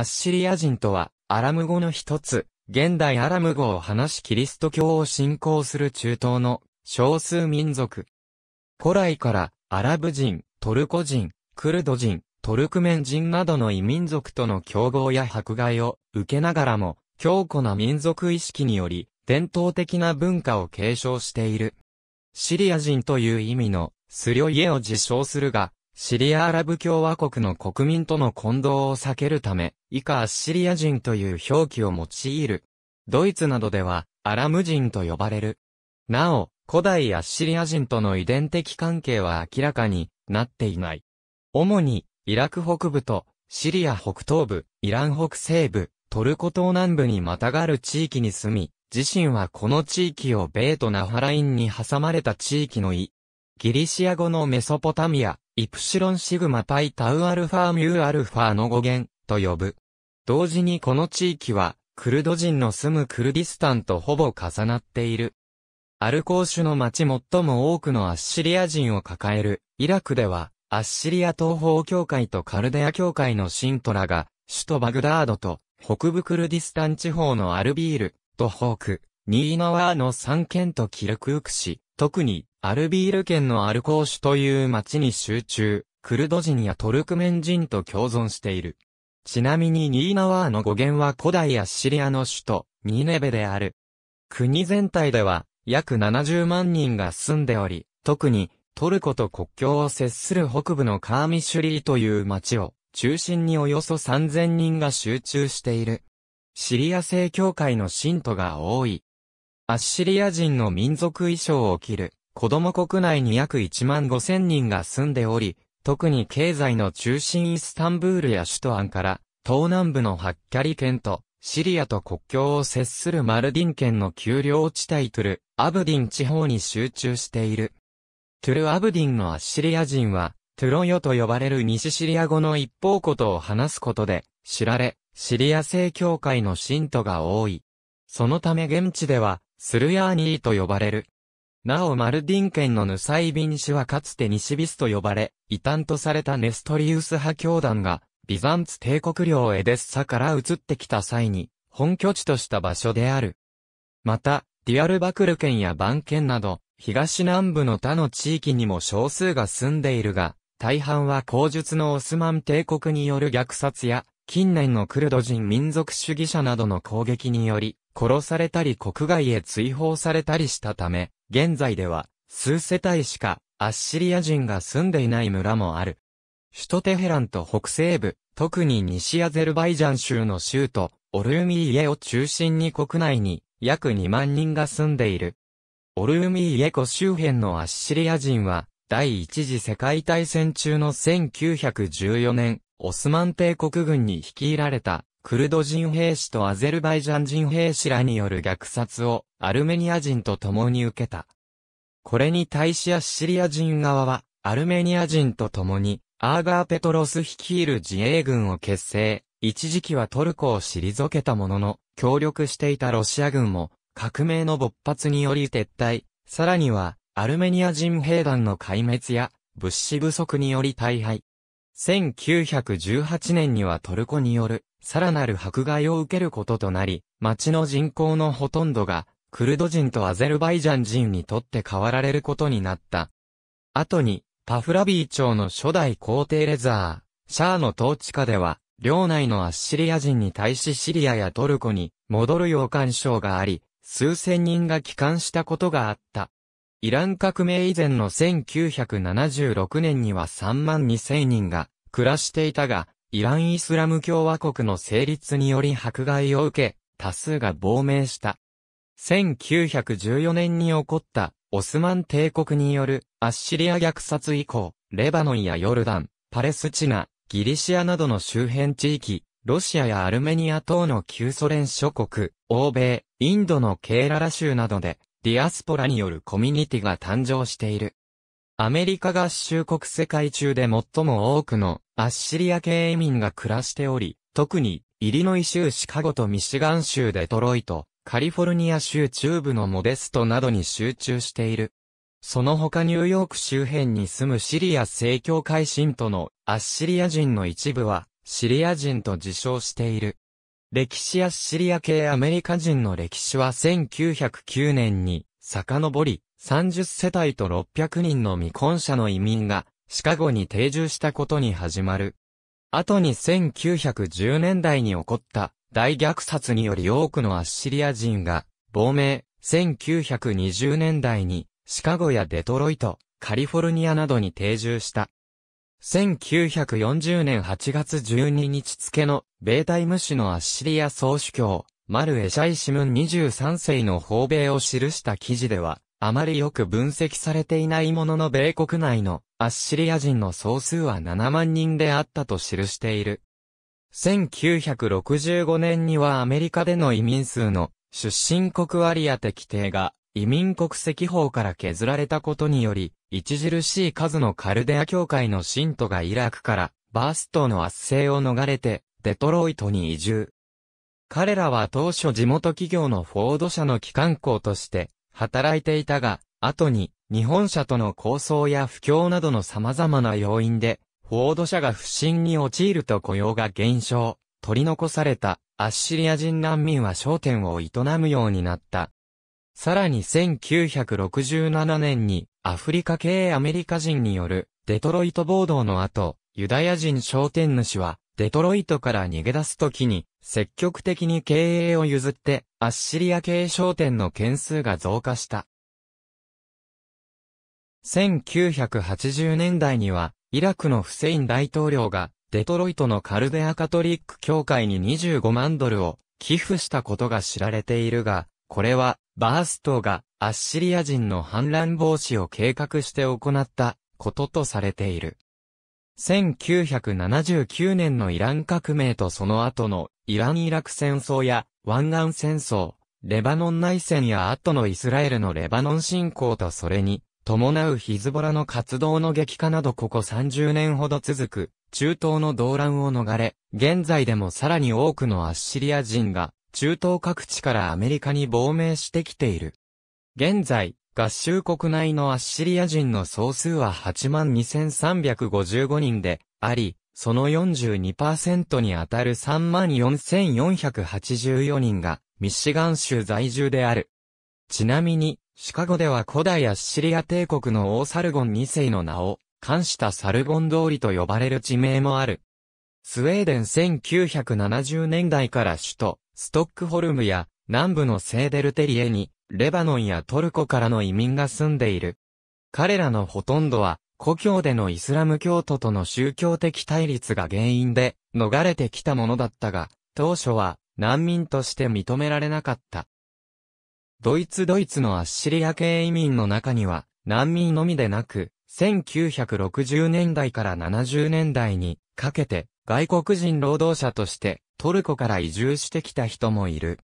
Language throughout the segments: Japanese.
アッシリア人とは、アラム語の一つ、現代アラム語を話しキリスト教を信仰する中東の少数民族。古来からアラブ人、トルコ人、クルド人、トルクメン人などの異民族との競合や迫害を受けながらも、強固な民族意識により、伝統的な文化を継承している。シリア人という意味のスリョイエを自称するが、シリアアラブ共和国の国民との混同を避けるため、以下アッシリア人という表記を用いる。ドイツなどでは、アラム人と呼ばれる。なお、古代アッシリア人との遺伝的関係は明らかになっていない。主に、イラク北部と、シリア北東部、イラン北西部、トルコ東南部にまたがる地域に住み、自身はこの地域をベートナハラインに挟まれた地域の意。ギリシア語のメソポタミア、イプシロンシグマパイタウアルファミューアルファの語源と呼ぶ。同時にこの地域は、クルド人の住むクルディスタンとほぼ重なっている。アルコーシュの町最も多くのアッシリア人を抱える、イラクでは、アッシリア東方教会とカルデア教会のシントラが、首都バグダードと、北部クルディスタン地方のアルビール、とホーク、ニーナワーの3県とキルクーク市、特に、アルビール県のアルコーシュという町に集中、クルド人やトルクメン人と共存している。ちなみにニーナワーの語源は古代アッシリアの首都、ニネベである。国全体では、約70万人が住んでおり、特に、トルコと国境を接する北部のカーミシュリーという町を、中心におよそ3000人が集中している。シリア正教会の信徒が多い。アッシリア人の民族衣装を着る、子供国内に約1万5000人が住んでおり、特に経済の中心イスタンブールや首都アンから、東南部のハッキャリ県と、シリアと国境を接するマルディン県の丘陵地帯トゥル、アブディン地方に集中している。トゥル・アブディンのアッシリア人は、トゥロヨと呼ばれる西シリア語の一方ことを話すことで、知られ、シリア正教会の信徒が多い。そのため現地では、スルヤーニーと呼ばれる。なおマルディン県のヌサイビン氏はかつてニシビスと呼ばれ、異端とされたネストリウス派教団が、ビザンツ帝国領エデッサから移ってきた際に、本拠地とした場所である。また、ディアルバクル県やバン県など、東南部の他の地域にも少数が住んでいるが、大半は口述のオスマン帝国による虐殺や、近年のクルド人民族主義者などの攻撃により、殺されたり国外へ追放されたりしたため、現在では、数世帯しか、アッシリア人が住んでいない村もある。首都テヘランと北西部、特に西アゼルバイジャン州の州都、オルウミーエを中心に国内に約2万人が住んでいる。オルウミーエ湖周辺のアッシリア人は、第一次世界大戦中の1914年、オスマン帝国軍に率いられたクルド人兵士とアゼルバイジャン人兵士らによる虐殺をアルメニア人と共に受けた。これに対しアッシリア人側は、アルメニア人と共に、アーガーペトロス率いる自衛軍を結成、一時期はトルコを退けたものの、協力していたロシア軍も、革命の勃発により撤退、さらには、アルメニア人兵団の壊滅や、物資不足により大敗。1918年にはトルコによるさらなる迫害を受けることとなり、町の人口のほとんどが、クルド人とアゼルバイジャン人にとって変わられることになった。後に、パフラビー朝の初代皇帝レザー、シャーの統治下では、領内のアッシリア人に対しシリアやトルコに戻る洋う干渉があり、数千人が帰還したことがあった。イラン革命以前の1976年には3万2000人が暮らしていたが、イラン・イスラム共和国の成立により迫害を受け、多数が亡命した。1914年に起こったオスマン帝国によるアッシリア虐殺以降、レバノンやヨルダン、パレスチナ、ギリシアなどの周辺地域、ロシアやアルメニア等の旧ソ連諸国、欧米、インドのケーララ州などで、ディアスポラによるコミュニティが誕生している。アメリカ合衆国世界中で最も多くのアッシリア系移民が暮らしており、特に、イリノイ州シカゴとミシガン州デトロイト、カリフォルニア州中部のモデストなどに集中している。その他ニューヨーク周辺に住むシリア正教会信徒のアッシリア人の一部はシリア人と自称している。歴史アッシリア系アメリカ人の歴史は1909年に遡り30世帯と600人の未婚者の移民がシカゴに定住したことに始まる。後に1910年代に起こった大虐殺により多くのアッシリア人が亡命、1920年代にシカゴやデトロイト、カリフォルニアなどに定住した。1940年8月12日付の米タイム誌のアッシリア総主教、マルエシャイシムン23世の訪米を記した記事では、あまりよく分析されていないものの米国内のアッシリア人の総数は7万人であったと記している。1965年にはアメリカでの移民数の出身国割当規定が移民国籍法から削られたことにより、著しい数のカルデア教会の信徒がイラクからバーストの圧政を逃れてデトロイトに移住。彼らは当初地元企業のフォード社の機関校として働いていたが、後に、日本社との構想や不況などの様々な要因で、フォード社が不振に陥ると雇用が減少、取り残されたアッシリア人難民は商店を営むようになった。さらに1967年にアフリカ系アメリカ人によるデトロイト暴動の後、ユダヤ人商店主はデトロイトから逃げ出すときに、積極的に経営を譲って、アッシリア系商店の件数が増加した。1980年代には、イラクのフセイン大統領が、デトロイトのカルデアカトリック協会に25万ドルを寄付したことが知られているが、これは、バーストがアッシリア人の反乱防止を計画して行ったこととされている。1979年のイラン革命とその後のイラン・イラク戦争や湾岸戦争、レバノン内戦や後のイスラエルのレバノン侵攻とそれに伴うヒズボラの活動の激化などここ30年ほど続く中東の動乱を逃れ、現在でもさらに多くのアッシリア人が中東各地からアメリカに亡命してきている。現在、合衆国内のアッシリア人の総数は82,355人であり、その42%にあたる34,484人がミシガン州在住である。ちなみに、シカゴでは古代アッシリア帝国の王サルゴン2世の名を冠したサルゴン通りと呼ばれる地名もある。スウェーデン1970年代から首都、ストックホルムや南部のセーデルテリエにレバノンやトルコからの移民が住んでいる。彼らのほとんどは、故郷でのイスラム教徒との宗教的対立が原因で、逃れてきたものだったが、当初は、難民として認められなかった。ドイツドイツのアッシリア系移民の中には、難民のみでなく、1960年代から70年代にかけて外国人労働者としてトルコから移住してきた人もいる。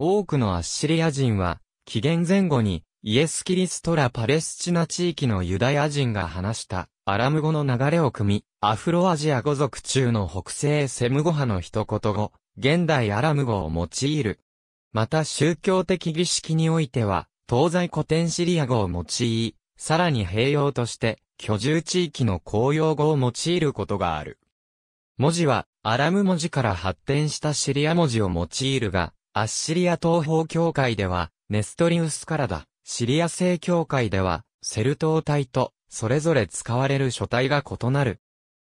多くのアッシリア人は紀元前後に、イエス・キリストらパレスチナ地域のユダヤ人が話したアラム語の流れを組み、アフロアジア語族中の北西セム語派の一言語、現代アラム語を用いる。また宗教的儀式においては、東西古典シリア語を用い、さらに併用として、居住地域の公用語を用いることがある。文字は、アラム文字から発展したシリア文字を用いるが、アッシリア東方教会では、ネストリウスからだ。シリア正教会では、セルトー体と、それぞれ使われる書体が異なる。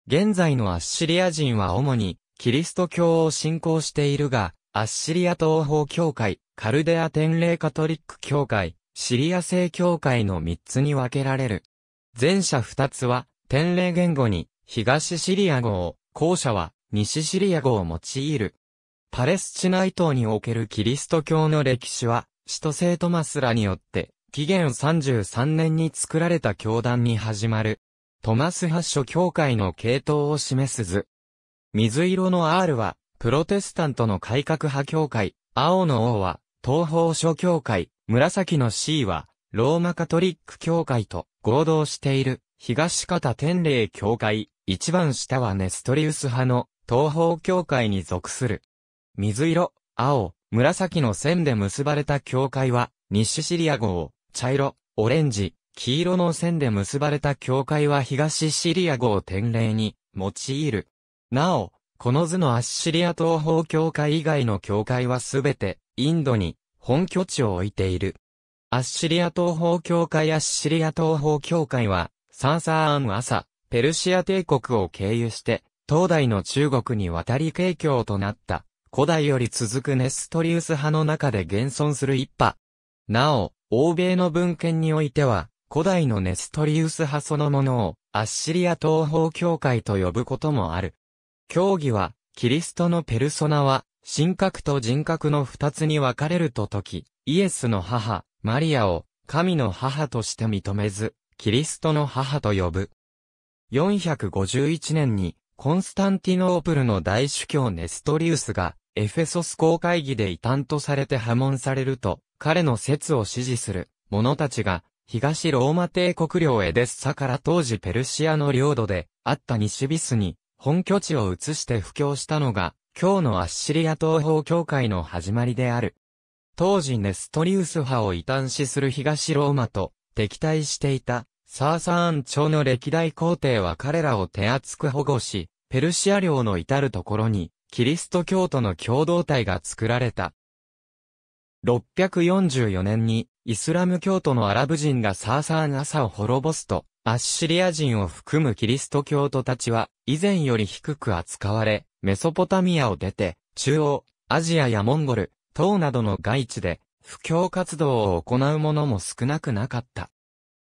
現在のアッシリア人は主に、キリスト教を信仰しているが、アッシリア東方教会、カルデア天霊カトリック教会、シリア正教会の3つに分けられる。前者2つは、天霊言語に、東シリア語を、後者は、西シリア語を用いる。パレスチナイ島におけるキリスト教の歴史は、使徒聖トマスらによって、紀元33年に作られた教団に始まる、トマス発書教会の系統を示す図。水色の R は、プロテスタントの改革派教会、青の O は、東方諸教会、紫の C は、ローマカトリック教会と合同している、東方天霊教会、一番下はネストリウス派の東方教会に属する。水色、青、紫の線で結ばれた教会は、西シリア号を、茶色、オレンジ、黄色の線で結ばれた教会は東シリア号を典礼に、用いる。なお、この図のアッシリア東方教会以外の教会はすべて、インドに、本拠地を置いている。アッシリア東方教会アッシリア東方教会は、サンサーアン朝、ペルシア帝国を経由して、東大の中国に渡り景況となった。古代より続くネストリウス派の中で現存する一派。なお、欧米の文献においては、古代のネストリウス派そのものを、アッシリア東方教会と呼ぶこともある。教義は、キリストのペルソナは、神格と人格の二つに分かれるとき、イエスの母、マリアを、神の母として認めず、キリストの母と呼ぶ。451年に、コンスタンティノープルの大主教ネストリウスが、エフェソス公会議で異端とされて破門されると、彼の説を支持する者たちが、東ローマ帝国領エデッサから当時ペルシアの領土であった西ビスに本拠地を移して布教したのが、今日のアッシリア東方教会の始まりである。当時ネストリウス派を異端視する東ローマと敵対していたサーサーン朝の歴代皇帝は彼らを手厚く保護し、ペルシア領の至るところにキリスト教徒の共同体が作られた。644年に、イスラム教徒のアラブ人がサーサーン朝を滅ぼすと、アッシリア人を含むキリスト教徒たちは、以前より低く扱われ、メソポタミアを出て、中央、アジアやモンゴル、唐などの外地で、布教活動を行う者も少なくなかった。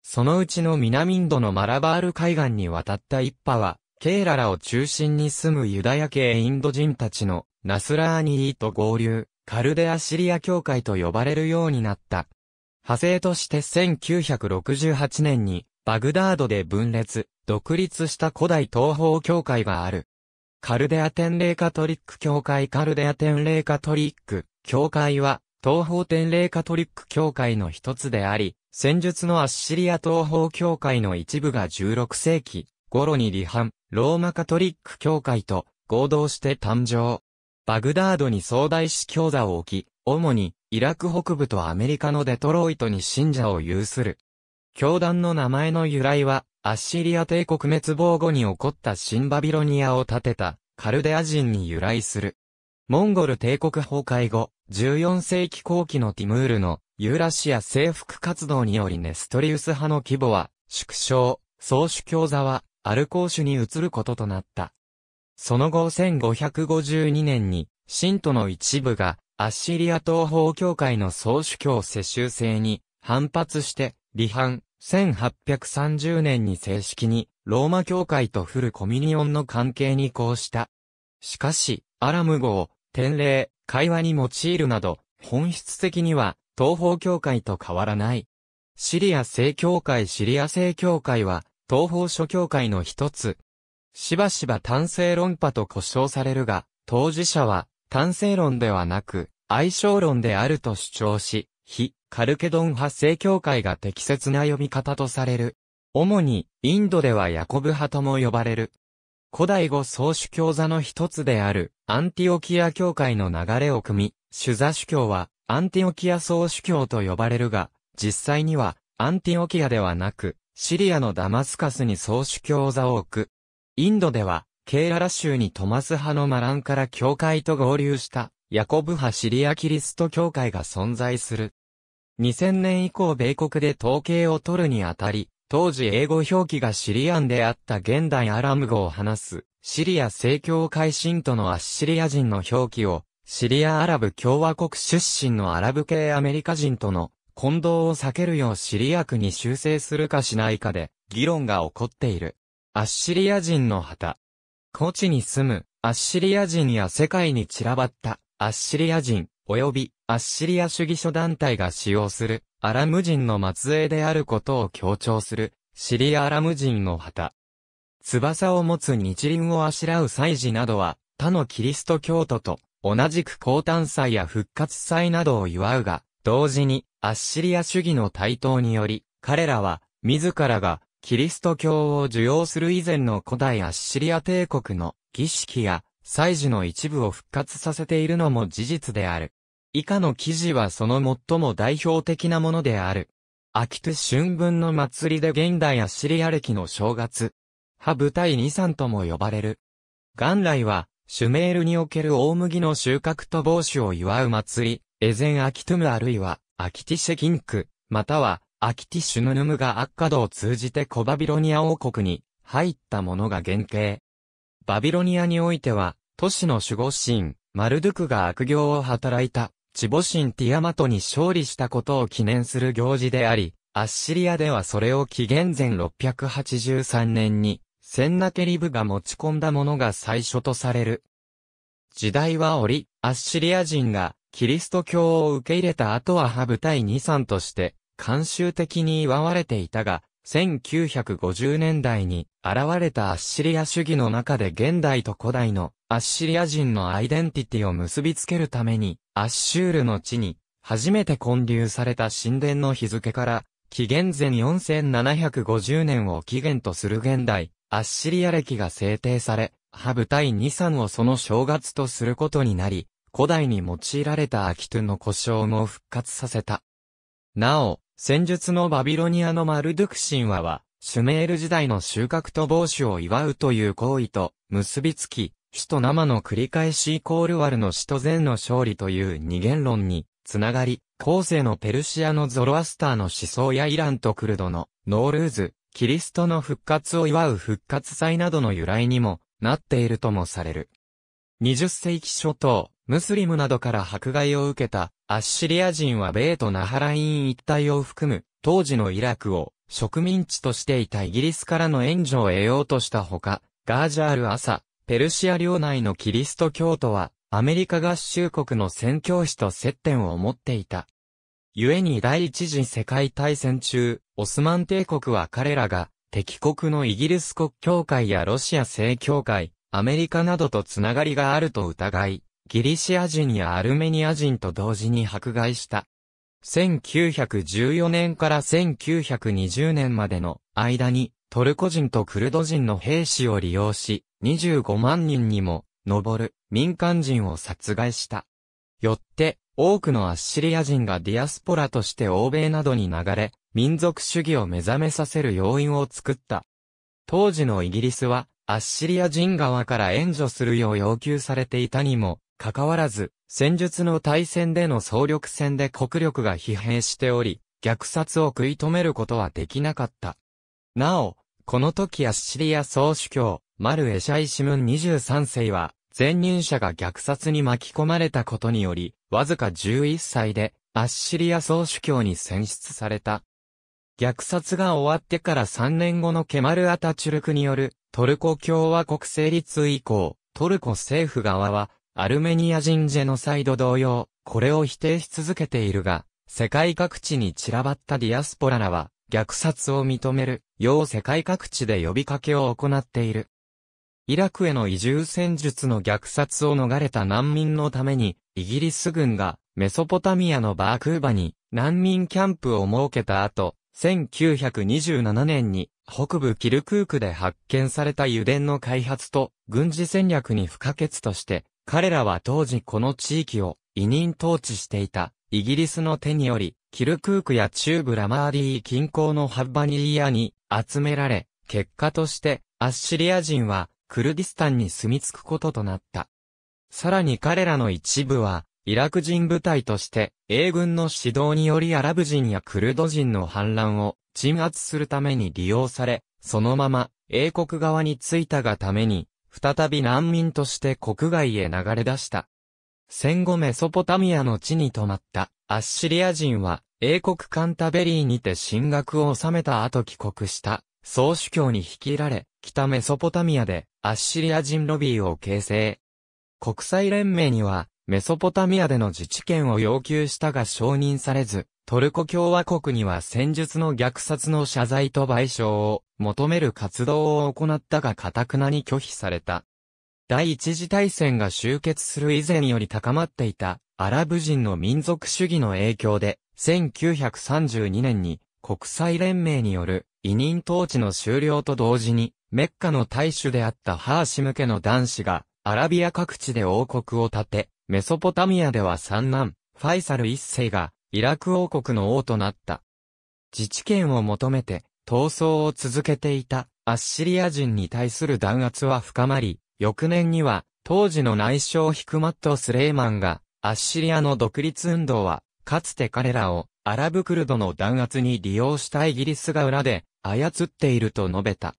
そのうちの南インドのマラバール海岸に渡った一派は、ケーララを中心に住むユダヤ系インド人たちのナスラーニーと合流、カルデアシリア教会と呼ばれるようになった。派生として1968年にバグダードで分裂、独立した古代東方教会がある。カルデア天霊カトリック教会カルデア天霊カトリック教会は東方天霊カトリック教会の一つであり、戦術のアッシリア東方教会の一部が16世紀頃に離反、ローマカトリック教会と合同して誕生。バグダードに総大司教座を置き、主にイラク北部とアメリカのデトロイトに信者を有する。教団の名前の由来は、アッシリア帝国滅亡後に起こった新バビロニアを建てたカルデア人に由来する。モンゴル帝国崩壊後、14世紀後期のティムールのユーラシア征服活動によりネストリウス派の規模は縮小、総主教座はアルコーシに移ることとなった。その後1552年に、信徒の一部が、アッシリア東方教会の総主教世襲制に反発して、離反、1830年に正式に、ローマ教会とフルコミニオンの関係に移行した。しかし、アラム語を、典礼、会話に用いるなど、本質的には、東方教会と変わらない。シリア正教会シリア正教会は、東方諸教会の一つ。しばしば単性論派と呼称されるが、当事者は単性論ではなく、相性論であると主張し、非カルケドン派正教会が適切な呼び方とされる。主に、インドではヤコブ派とも呼ばれる。古代語宗主教座の一つである、アンティオキア教会の流れを組み、主座主教は、アンティオキア総主教と呼ばれるが、実際には、アンティオキアではなく、シリアのダマスカスに総主教座を置く。インドでは、ケーララ州にトマス派のマランから教会と合流した、ヤコブ派シリアキリスト教会が存在する。2000年以降米国で統計を取るにあたり、当時英語表記がシリアンであった現代アラム語を話す、シリア正教会信徒のアッシリア人の表記を、シリアアラブ共和国出身のアラブ系アメリカ人との混同を避けるようシリアクに修正するかしないかで、議論が起こっている。アッシリア人の旗。高地に住む、アッシリア人や世界に散らばった、アッシリア人、及び、アッシリア主義諸団体が使用する、アラム人の末裔であることを強調する、シリアアラム人の旗。翼を持つ日輪をあしらう祭事などは、他のキリスト教徒と、同じく高誕祭や復活祭などを祝うが、同時に、アッシリア主義の台頭により、彼らは、自らが、キリスト教を受容する以前の古代アッシリア帝国の儀式や祭事の一部を復活させているのも事実である。以下の記事はその最も代表的なものである。アキトゥ春分の祭りで現代アッシリア歴の正月。ハブタイニサンとも呼ばれる。元来は、シュメールにおける大麦の収穫と帽子を祝う祭り、エゼンアキトゥムあるいは、アキティシェギンク、または、アキティシュヌヌムがアッカドを通じてコバビロニア王国に入ったものが原型。バビロニアにおいては、都市の守護神、マルドゥクが悪行を働いた、チボ神ティアマトに勝利したことを記念する行事であり、アッシリアではそれを紀元前683年に、センナケリブが持ち込んだものが最初とされる。時代は折、アッシリア人がキリスト教を受け入れた後はハブ対二三として、慣習的に祝われていたが、1950年代に現れたアッシリア主義の中で現代と古代のアッシリア人のアイデンティティを結びつけるためにアッシュールの地に初めて建立された神殿の日付から紀元前4750年を起源とする現代アッシリア歴が制定されハブ対二三をその正月とすることになり古代に用いられたアキトゥの故障も復活させた。なお、戦術のバビロニアのマルドゥク神話は、シュメール時代の収穫と防止を祝うという行為と結びつき、首都生の繰り返しイコールワルの首都禅の勝利という二元論につながり、後世のペルシアのゾロアスターの思想やイランとクルドのノールーズ、キリストの復活を祝う復活祭などの由来にもなっているともされる。20世紀初頭、ムスリムなどから迫害を受けたアッシリア人はベート・ナハライン一帯を含む当時のイラクを植民地としていたイギリスからの援助を得ようとしたほか、ガージャール朝、ペルシア領内のキリスト教徒はアメリカ合衆国の宣教師と接点を持っていた。故に第一次世界大戦中、オスマン帝国は彼らが敵国のイギリス国教会やロシア正教会、アメリカなどとつながりがあると疑い、ギリシア人やアルメニア人と同時に迫害した。1914年から1920年までの間に、トルコ人とクルド人の兵士を利用し、25万人にも上る民間人を殺害した。よって、多くのアッシリア人がディアスポラとして欧米などに流れ、民族主義を目覚めさせる要因を作った。当時のイギリスは、アッシリア人側から援助するよう要求されていたにも、かかわらず、戦術の対戦での総力戦で国力が疲弊しており、虐殺を食い止めることはできなかった。なお、この時アッシリア総主教、マルエシャイシムン23世は、前任者が虐殺に巻き込まれたことにより、わずか11歳で、アッシリア総主教に選出された。虐殺が終わってから3年後のケマル・アタチュルクによるトルコ共和国成立以降、トルコ政府側はアルメニア人ジェノサイド同様、これを否定し続けているが、世界各地に散らばったディアスポラらは、虐殺を認める、よう世界各地で呼びかけを行っている。イラクへの移住戦術の虐殺を逃れた難民のために、イギリス軍がメソポタミアのバークーバに難民キャンプを設けた後、1927年に北部キルクークで発見された油田の開発と軍事戦略に不可欠として、彼らは当時この地域を委任統治していたイギリスの手により、キルクークや中部ラマーディー近郊のハッバニーヤに集められ、結果としてアッシリア人はクルディスタンに住み着くこととなった。さらに彼らの一部はイラク人部隊として、英軍の指導によりアラブ人やクルド人の反乱を鎮圧するために利用され、そのまま英国側に着いたがために、再び難民として国外へ流れ出した。戦後メソポタミアの地に泊まったアッシリア人は英国カンタベリーにて進学を収めた後帰国した総主教に引き入られ北メソポタミアでアッシリア人ロビーを形成。国際連盟にはメソポタミアでの自治権を要求したが承認されず、トルコ共和国には戦術の虐殺の謝罪と賠償を求める活動を行ったが堅くなに拒否された。第一次大戦が終結する以前より高まっていたアラブ人の民族主義の影響で、1932年に国際連盟による委任統治の終了と同時に、メッカの大主であったハーシム家の男子がアラビア各地で王国を建て、メソポタミアでは三男、ファイサル一世が、イラク王国の王となった。自治権を求めて、闘争を続けていた、アッシリア人に対する弾圧は深まり、翌年には、当時の内相ヒクマット・スレイマンが、アッシリアの独立運動は、かつて彼らを、アラブクルドの弾圧に利用したイギリスが裏で、操っていると述べた。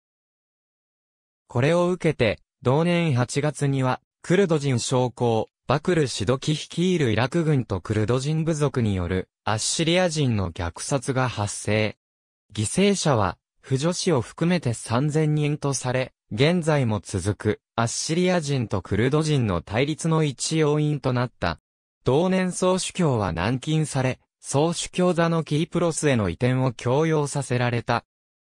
これを受けて、同年8月には、クルド人将校、バクル・シドキ率いるイラク軍とクルド人部族によるアッシリア人の虐殺が発生。犠牲者は、婦女子を含めて3000人とされ、現在も続くアッシリア人とクルド人の対立の一要因となった。同年総主教は軟禁され、総主教座のキープロスへの移転を強要させられた。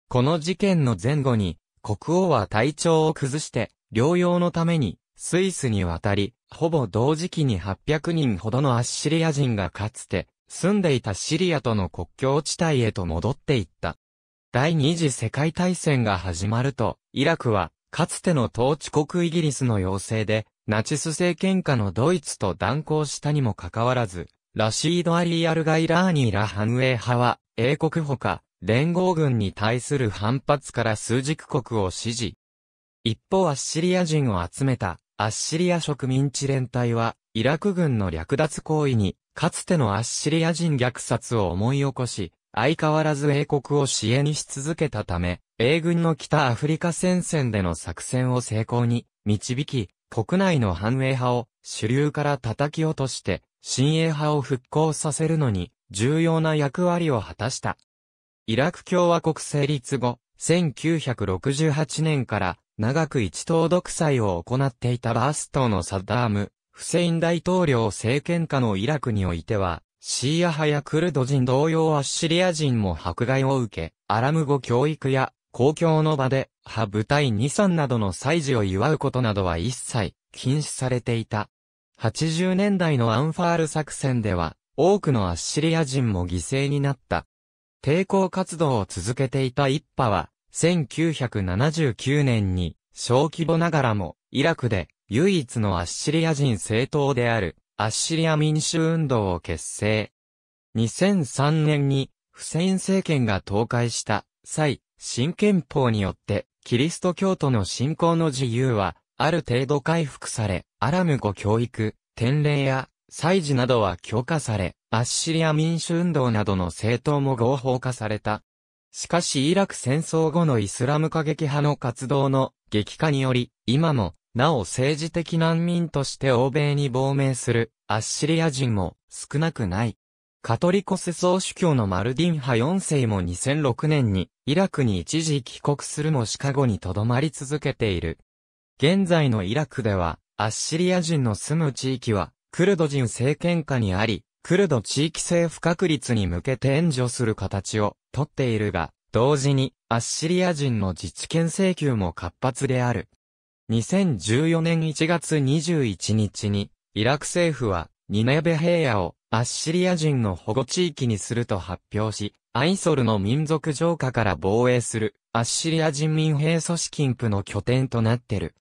この事件の前後に、国王は体調を崩して、療養のためにスイスに渡り、ほぼ同時期に800人ほどのアッシリア人がかつて住んでいたシリアとの国境地帯へと戻っていった。第二次世界大戦が始まると、イラクはかつての統治国イギリスの要請で、ナチス政権下のドイツと断交したにもかかわらず、ラシード・アリー・アルガイラーニーラハンウェイ派は、英国ほか、連合軍に対する反発から枢軸国を支持。一方アッシリア人を集めたアッシリア植民地連隊は、イラク軍の略奪行為に、かつてのアッシリア人虐殺を思い起こし、相変わらず英国を支援し続けたため、英軍の北アフリカ戦線での作戦を成功に導き、国内の反栄派を主流から叩き落として、新英派を復興させるのに重要な役割を果たした。イラク共和国成立後、1968年から長く一党独裁を行っていたバーストのサダーム、フセイン大統領政権下のイラクにおいては、シーア派やクルド人同様アッシリア人も迫害を受け、アラム語教育や公共の場で、派部隊二三などの祭事を祝うことなどは一切禁止されていた。80年代のアンファール作戦では、多くのアッシリア人も犠牲になった。抵抗活動を続けていた一派は、1979年に、小規模ながらも、イラクで、唯一のアッシリア人政党である、アッシリア民主運動を結成。2003年に、フセイン政権が倒壊した際、新憲法によって、キリスト教徒の信仰の自由は、ある程度回復され、アラム語教育、典礼や、祭事などは強化され、アッシリア民主運動などの政党も合法化された。しかしイラク戦争後のイスラム過激派の活動の激化により、今も、なお政治的難民として欧米に亡命するアッシリア人も少なくない。カトリコス総主教のマルディン派4世も2006年にイラクに一時帰国するもシカゴに留まり続けている。現在のイラクではアッシリア人の住む地域はクルド人政権下にあり、クルド地域政府確立に向けて援助する形を取っているが、同時にアッシリア人の自治権請求も活発である。2014年1月21日に、イラク政府はニネベ平野をアッシリア人の保護地域にすると発表し、アイソルの民族浄化から防衛するアッシリア人民兵組織インプの拠点となってる。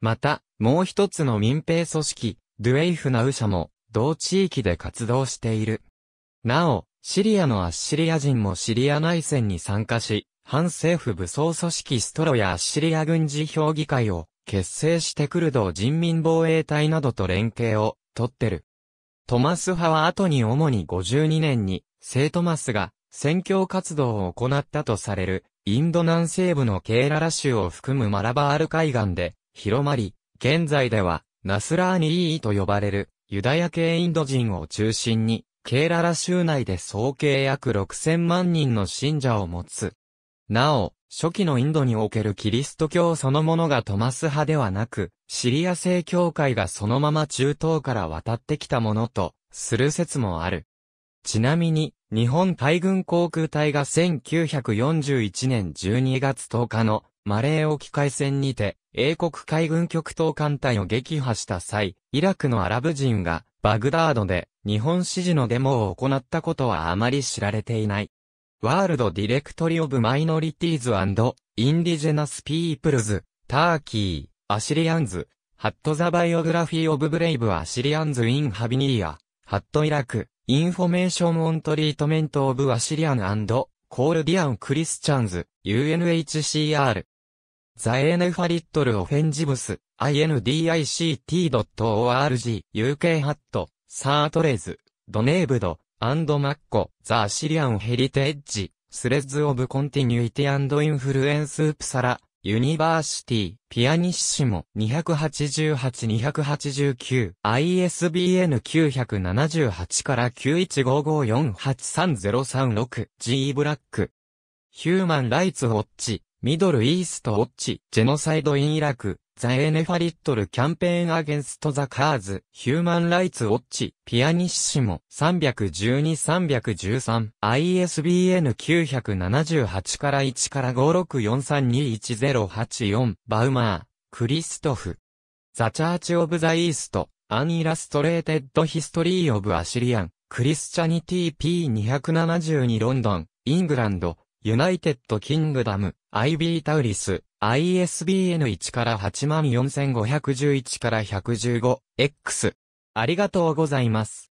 また、もう一つの民兵組織、ドゥエイフナウ社も、同地域で活動している。なお、シリアのアッシリア人もシリア内戦に参加し、反政府武装組織ストロやアッシリア軍事評議会を結成してクルド人民防衛隊などと連携を取ってる。トマス派は後に主に52年に、聖トマスが選挙活動を行ったとされる、インド南西部のケーララ州を含むマラバール海岸で広まり、現在ではナスラーニーイと呼ばれるユダヤ系インド人を中心にケーララ州内で総計約6000万人の信者を持つ。なお、初期のインドにおけるキリスト教そのものがトマス派ではなく、シリア正教会がそのまま中東から渡ってきたものと、する説もある。ちなみに、日本海軍航空隊が1941年12月10日のマレー沖海戦にて、英国海軍局東艦隊を撃破した際、イラクのアラブ人がバグダードで日本支持のデモを行ったことはあまり知られていない。ワールドディレクトリオブマイノリティーズインディジェナスピープルズ、ターキー、アシリアンズ、ハットザバイオグラフィーオブブレイブアシリアンズインハビニーア、ハットイラク、インフォメーションオントリートメントオブアシリアンコールディアン・クリスチャンズ、UNHCR、ザエーネファリットルオフェンジブス、indict.org、UK ハット、サートレズ、ドネーブド、アンドマッコ、ザ・シリアン・ヘリテッジ、スレッズ・オブ・コンティニュイティ・アンド・インフルエンス・ープサラ、ユニバーシティ、ピアニッシモ、288-289、ISBN 978から9155483036、G ブラック。ヒューマン・ライツ・ウォッチ、ミドルイーストウォッチ、ジェノサイドインイラク、ザエネファリットルキャンペーンアゲンストザカーズ、ヒューマンライツウォッチ、ピアニッシモ、312-313、ISBN 978から1から564321084、バウマー、クリストフ。ザ・チャーチ・オブ・ザ・イースト、アン・イラストレーテッド・ヒストリー・オブ・アシリアン、クリスチャニティ P272 ロンドン、イングランド、ユナイテッド・キングダム。IB タウリス、ISBN1 から84511から 115X。ありがとうございます。